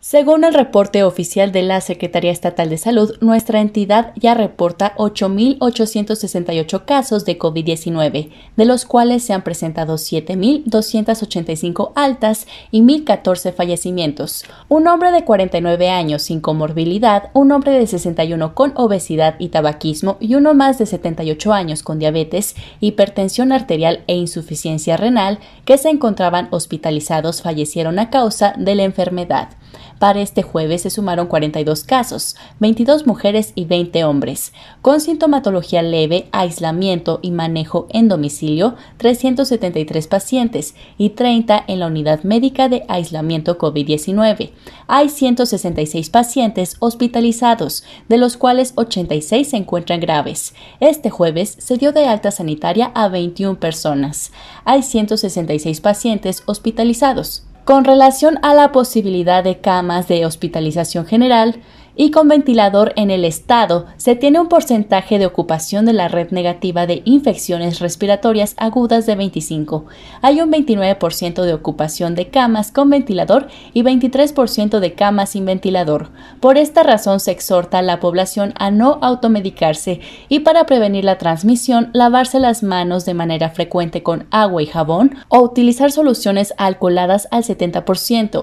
Según el reporte oficial de la Secretaría Estatal de Salud, nuestra entidad ya reporta 8.868 casos de COVID-19, de los cuales se han presentado 7.285 altas y 1.014 fallecimientos. Un hombre de 49 años sin comorbilidad, un hombre de 61 con obesidad y tabaquismo y uno más de 78 años con diabetes, hipertensión arterial e insuficiencia renal que se encontraban hospitalizados fallecieron a causa de la enfermedad. Para este jueves se sumaron 42 casos, 22 mujeres y 20 hombres, con sintomatología leve, aislamiento y manejo en domicilio, 373 pacientes y 30 en la unidad médica de aislamiento COVID-19. Hay 166 pacientes hospitalizados, de los cuales 86 se encuentran graves. Este jueves se dio de alta sanitaria a 21 personas. Hay 166 pacientes hospitalizados, con relación a la posibilidad de camas de hospitalización general y con ventilador en el estado, se tiene un porcentaje de ocupación de la red negativa de infecciones respiratorias agudas de 25. Hay un 29% de ocupación de camas con ventilador y 23% de camas sin ventilador. Por esta razón se exhorta a la población a no automedicarse y para prevenir la transmisión, lavarse las manos de manera frecuente con agua y jabón o utilizar soluciones alcoholadas al 70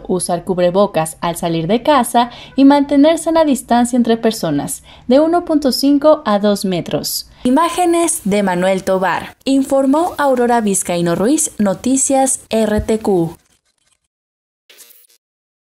usar cubrebocas al salir de casa y mantenerse en la distancia entre personas, de 1.5 a 2 metros. Imágenes de Manuel Tobar. Informó Aurora Vizcaíno Ruiz, Noticias RTQ.